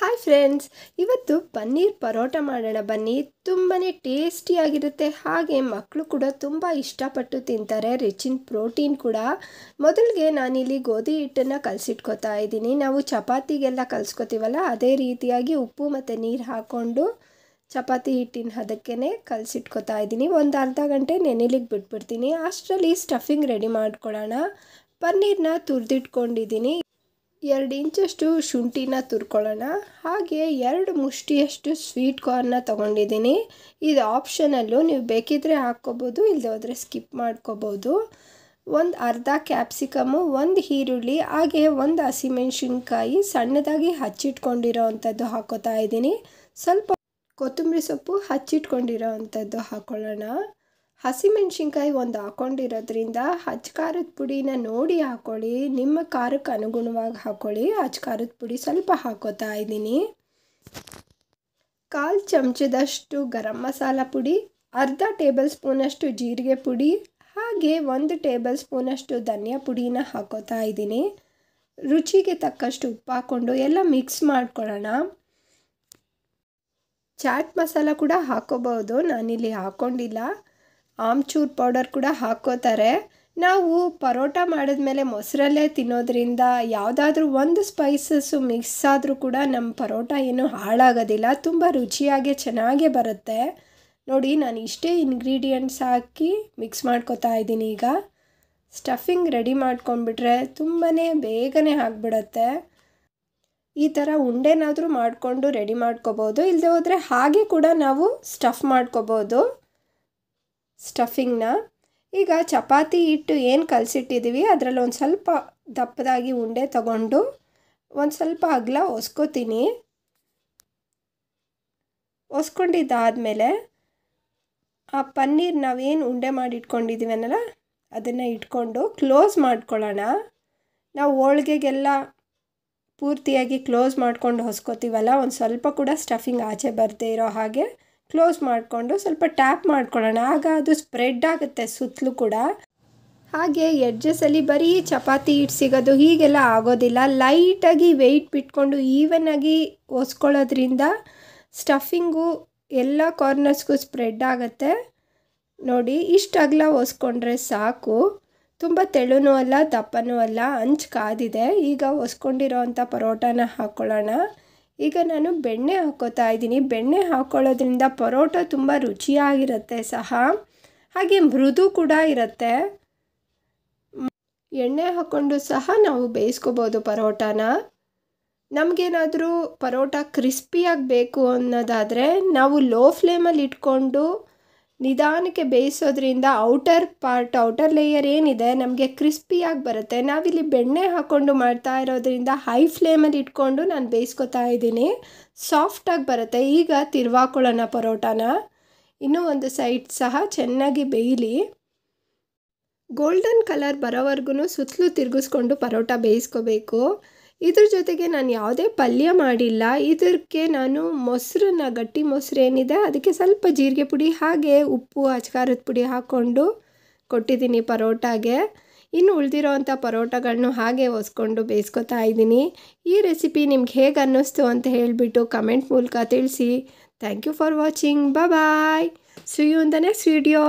hi friends ಇವತ್ತು ಪನ್ನೀರ್ ಪರೋಟ ಮಾಡೋಣ ಬನ್ನಿ ತುಂಬಾ ಟೇಸ್ಟಿಯಾಗಿರುತ್ತೆ ಹಾಗೆ ಮಕ್ಕಳು ಕೂಡ ತುಂಬ ಇಷ್ಟಪಟ್ಟು ತಿಂತಾರೆ ರಿಚ್ ಇನ್ ಪ್ರೋಟೀನ್ ಕೂಡ ಮೊದಲಿಗೆ ನಾನಿಲ್ಲಿ ಗೋಧಿ ಹಿಟ್ಟನ್ನು ಕಲಸಿಟ್ಕೋತಾ ಇದ್ದೀನಿ ನಾವು ಚಪಾತಿಗೆಲ್ಲ ಕಲಿಸ್ಕೊತೀವಲ್ಲ ಅದೇ ರೀತಿಯಾಗಿ ಉಪ್ಪು ಮತ್ತು ನೀರು ಹಾಕ್ಕೊಂಡು ಚಪಾತಿ ಹಿಟ್ಟಿನ ಹದಕ್ಕೇ ಕಲಸಿಟ್ಕೋತಾ ಇದ್ದೀನಿ ಒಂದು ಅರ್ಧ ಗಂಟೆ ನೆನೆಲಿಗೆ ಬಿಟ್ಬಿಡ್ತೀನಿ ಅಷ್ಟರಲ್ಲಿ ಸ್ಟಫಿಂಗ್ ರೆಡಿ ಮಾಡ್ಕೊಳ್ಳೋಣ ಪನ್ನೀರನ್ನ ತುರಿದಿಟ್ಕೊಂಡಿದ್ದೀನಿ ಎರಡು ಇಂಚಷ್ಟು ಶುಂಠಿನ ತುರ್ಕೊಳ್ಳೋಣ ಹಾಗೆ ಎರಡು ಮುಷ್ಟಿಯಷ್ಟು ಸ್ವೀಟ್ ಕಾರ್ನ ತೊಗೊಂಡಿದ್ದೀನಿ ಇದು ಆಪ್ಷನಲ್ಲು ನೀವು ಬೇಕಿದ್ದರೆ ಹಾಕ್ಕೋಬೋದು ಇಲ್ಲದೆ ಹೋದರೆ ಸ್ಕಿಪ್ ಮಾಡ್ಕೋಬೋದು ಒಂದು ಅರ್ಧ ಕ್ಯಾಪ್ಸಿಕಮ್ಮು ಒಂದು ಈರುಳ್ಳಿ ಹಾಗೆ ಒಂದು ಹಸಿಮೆಣ್ಸಿನ್ಕಾಯಿ ಸಣ್ಣದಾಗಿ ಹಚ್ಚಿಟ್ಕೊಂಡಿರೋ ಅಂಥದ್ದು ಹಾಕೋತಾ ಇದ್ದೀನಿ ಸ್ವಲ್ಪ ಕೊತ್ತಂಬರಿ ಸೊಪ್ಪು ಹಚ್ಚಿಟ್ಕೊಂಡಿರೋ ಅಂಥದ್ದು ಹಾಕ್ಕೊಳ್ಳೋಣ ಹಸಿಮೆಣ್ಸಿನ್ಕಾಯಿ ಒಂದು ಹಾಕೊಂಡಿರೋದ್ರಿಂದ ಅಚ್ ಖಾರದ ಪುಡಿನ ನೋಡಿ ಹಾಕ್ಕೊಳ್ಳಿ ನಿಮ್ಮ ಖಾರಕ್ಕೆ ಅನುಗುಣವಾಗಿ ಹಾಕೊಳ್ಳಿ ಅಚ್ ಖಾರದ ಪುಡಿ ಸ್ವಲ್ಪ ಹಾಕೋತಾ ಇದ್ದೀನಿ ಕಾಲು ಚಮಚದಷ್ಟು ಗರಂ ಮಸಾಲ ಪುಡಿ ಅರ್ಧ ಟೇಬಲ್ ಸ್ಪೂನಷ್ಟು ಜೀರಿಗೆ ಪುಡಿ ಹಾಗೆ ಒಂದು ಟೇಬಲ್ ಸ್ಪೂನಷ್ಟು ಧನಿಯಾ ಪುಡಿನ ಹಾಕೋತಾ ಇದ್ದೀನಿ ರುಚಿಗೆ ತಕ್ಕಷ್ಟು ಉಪ್ಪು ಹಾಕ್ಕೊಂಡು ಎಲ್ಲ ಮಿಕ್ಸ್ ಮಾಡ್ಕೊಳ್ಳೋಣ ಚಾಟ್ ಮಸಾಲ ಕೂಡ ಹಾಕೋಬಹುದು ನಾನಿಲ್ಲಿ ಹಾಕ್ಕೊಂಡಿಲ್ಲ ಆಮ್ಚೂರ್ ಪೌಡರ್ ಕೂಡ ಹಾಕೋತಾರೆ ನಾವು ಪರೋಟ ಮಾಡಿದ ಮೇಲೆ ಮೊಸರಲ್ಲೇ ತಿನ್ನೋದ್ರಿಂದ ಯಾವುದಾದ್ರೂ ಒಂದು ಸ್ಪೈಸಸ್ಸು ಮಿಕ್ಸ್ ಆದರೂ ಕೂಡ ನಮ್ಮ ಪರೋಟ ಏನೂ ಹಾಳಾಗೋದಿಲ್ಲ ತುಂಬ ರುಚಿಯಾಗೆ ಚೆನ್ನಾಗೇ ಬರುತ್ತೆ ನೋಡಿ ನಾನು ಇಷ್ಟೇ ಇನ್ಗ್ರೀಡಿಯೆಂಟ್ಸ್ ಹಾಕಿ ಮಿಕ್ಸ್ ಮಾಡ್ಕೋತಾ ಇದ್ದೀನಿ ಈಗ ಸ್ಟಫಿಂಗ್ ರೆಡಿ ಮಾಡ್ಕೊಂಡ್ಬಿಟ್ರೆ ತುಂಬಾ ಬೇಗನೆ ಆಗಿಬಿಡತ್ತೆ ಈ ಥರ ಉಂಡೆನಾದರೂ ಮಾಡಿಕೊಂಡು ರೆಡಿ ಮಾಡ್ಕೋಬೋದು ಇಲ್ಲದೆ ಹೋದರೆ ಹಾಗೆ ಕೂಡ ನಾವು ಸ್ಟಫ್ ಮಾಡ್ಕೋಬೋದು ಸ್ಟಫಿಂಗ್ನ ಈಗ ಚಪಾತಿ ಹಿಟ್ಟು ಏನು ಕಲಸಿಟ್ಟಿದ್ದೀವಿ ಅದರಲ್ಲಿ ಒಂದು ಸ್ವಲ್ಪ ದಪ್ಪದಾಗಿ ಉಂಡೆ ತಗೊಂಡು ಒಂದು ಸ್ವಲ್ಪ ಅಗಲ ಒಸ್ಕೋತೀನಿ ಒಸ್ಕೊಂಡಿದ್ದಾದಮೇಲೆ ಆ ಪನ್ನೀರ್ ನಾವೇನು ಉಂಡೆ ಮಾಡಿ ಇಟ್ಕೊಂಡಿದ್ದೀವಲ್ಲ ಅದನ್ನು ಇಟ್ಕೊಂಡು ಕ್ಲೋಸ್ ಮಾಡ್ಕೊಳ್ಳೋಣ ನಾವು ಹೋಳಿಗೆಗೆಲ್ಲ ಪೂರ್ತಿಯಾಗಿ ಕ್ಲೋಸ್ ಮಾಡ್ಕೊಂಡು ಹೊಸ್ಕೋತೀವಲ್ಲ ಒಂದು ಸ್ವಲ್ಪ ಕೂಡ ಸ್ಟಫಿಂಗ್ ಆಚೆ ಬರದೇ ಇರೋ ಹಾಗೆ ಕ್ಲೋಸ್ ಮಾಡಿಕೊಂಡು ಸ್ವಲ್ಪ ಟ್ಯಾಪ್ ಮಾಡ್ಕೊಳ್ಳೋಣ ಆಗ ಅದು ಸ್ಪ್ರೆಡ್ ಆಗುತ್ತೆ ಸುತ್ತಲೂ ಕೂಡ ಹಾಗೆ ಎಡ್ಜಸ್ಸಲ್ಲಿ ಬರೀ ಚಪಾತಿ ಹಿಟ್ಟು ಸಿಗೋದು ಹೀಗೆಲ್ಲ ಆಗೋದಿಲ್ಲ ಲೈಟಾಗಿ ವೆಯ್ಟ್ ಬಿಟ್ಕೊಂಡು ಈವನಾಗಿ ಒಸ್ಕೊಳ್ಳೋದ್ರಿಂದ ಸ್ಟಫಿಂಗು ಎಲ್ಲ ಕಾರ್ನರ್ಸ್ಗೂ ಸ್ಪ್ರೆಡ್ ಆಗುತ್ತೆ ನೋಡಿ ಇಷ್ಟು ಅಗಲ ಒಸ್ಕೊಂಡ್ರೆ ಸಾಕು ತುಂಬ ತೆಳುನೂ ಅಲ್ಲ ದಪ್ಪನೂ ಅಲ್ಲ ಹಂಚ್ ಕಾದಿದೆ ಈಗ ಒಸ್ಕೊಂಡಿರೋ ಅಂಥ ಪರೋಟಾನ ಹಾಕ್ಕೊಳ್ಳೋಣ ಈಗ ನಾನು ಬೆಣ್ಣೆ ಹಾಕೋತಾ ಇದ್ದೀನಿ ಬೆಣ್ಣೆ ಹಾಕೊಳ್ಳೋದ್ರಿಂದ ಪರೋಟ ತುಂಬ ರುಚಿಯಾಗಿರುತ್ತೆ ಸಹ ಹಾಗೆ ಮೃದು ಕೂಡ ಇರುತ್ತೆ ಎಣ್ಣೆ ಹಾಕ್ಕೊಂಡು ಸಹ ನಾವು ಬೇಯಿಸ್ಕೋಬೋದು ಪರೋಟಾನ ನಮಗೇನಾದರೂ ಪರೋಟ ಕ್ರಿಸ್ಪಿಯಾಗಿ ಬೇಕು ಅನ್ನೋದಾದರೆ ನಾವು ಲೋ ಫ್ಲೇಮಲ್ಲಿ ಇಟ್ಕೊಂಡು ನಿಧಾನಕ್ಕೆ ಬೇಯಿಸೋದ್ರಿಂದ ಔಟರ್ ಪಾರ್ಟ್ ಔಟರ್ ಲೇಯರ್ ಏನಿದೆ ನಮಗೆ ಕ್ರಿಸ್ಪಿಯಾಗಿ ಬರುತ್ತೆ ನಾವಿಲ್ಲಿ ಬೆಣ್ಣೆ ಹಾಕ್ಕೊಂಡು ಮಾಡ್ತಾ ಇರೋದ್ರಿಂದ ಹೈ ಫ್ಲೇಮಲ್ಲಿ ಇಟ್ಕೊಂಡು ನಾನು ಬೇಯಿಸ್ಕೊತಾ ಇದ್ದೀನಿ ಸಾಫ್ಟಾಗಿ ಬರುತ್ತೆ ಈಗ ತಿರ್ವಾಕೊಳ್ಳೋಣ ಪರೋಟಾನ ಇನ್ನೂ ಒಂದು ಸೈಡ್ ಸಹ ಚೆನ್ನಾಗಿ ಬೇಯಲಿ ಗೋಲ್ಡನ್ ಕಲರ್ ಬರೋವರೆಗೂ ಸುತ್ತಲೂ ತಿರುಗಿಸ್ಕೊಂಡು ಪರೋಟ ಬೇಯಿಸ್ಕೋಬೇಕು ಇದ್ರ ಜೊತೆಗೆ ನಾನು ಯಾವುದೇ ಪಲ್ಯ ಮಾಡಿಲ್ಲ ಇದಕ್ಕೆ ನಾನು ಮೊಸರನ್ನ ಗಟ್ಟಿ ಮೊಸರು ಏನಿದೆ ಅದಕ್ಕೆ ಸ್ವಲ್ಪ ಜೀರಿಗೆ ಪುಡಿ ಹಾಗೆ ಉಪ್ಪು ಅಚ್ಕಾರದ ಪುಡಿ ಹಾಕ್ಕೊಂಡು ಕೊಟ್ಟಿದ್ದೀನಿ ಪರೋಟಾಗೆ ಇನ್ನು ಉಳಿದಿರೋ ಅಂಥ ಪರೋಟಗಳನ್ನು ಹಾಗೆ ಒಸ್ಕೊಂಡು ಬೇಯಿಸ್ಕೊತಾ ಇದ್ದೀನಿ ಈ ರೆಸಿಪಿ ನಿಮ್ಗೆ ಹೇಗೆ ಅನ್ನಿಸ್ತು ಅಂತ ಹೇಳಿಬಿಟ್ಟು ಕಮೆಂಟ್ ಮೂಲಕ ತಿಳಿಸಿ thank you for watching bye see you in the next video